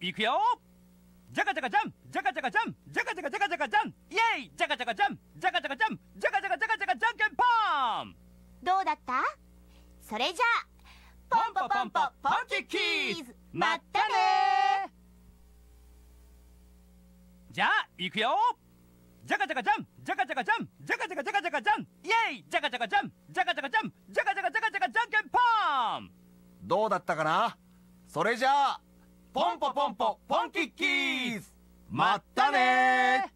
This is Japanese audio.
いくよじゃかじゃかじゃんじゃかじゃかじゃんじゃかじゃかじゃかじゃかじゃんイエイじゃかじゃかじゃんじゃかじゃかじゃんじゃかじゃかじゃかじゃかじゃんけんポンどうだったそれじゃあポンポポンポポンキッキーズまったねじゃあいくよじゃかじゃかじゃんじゃかじゃかじゃんじゃかじゃかじゃかじゃかじゃんイエイじゃかじゃかじゃんじゃかじゃかじゃんじゃかじゃかじゃかじゃかじゃんけンどうだったかなそれじゃあポンポポンポポンキッキーズまったね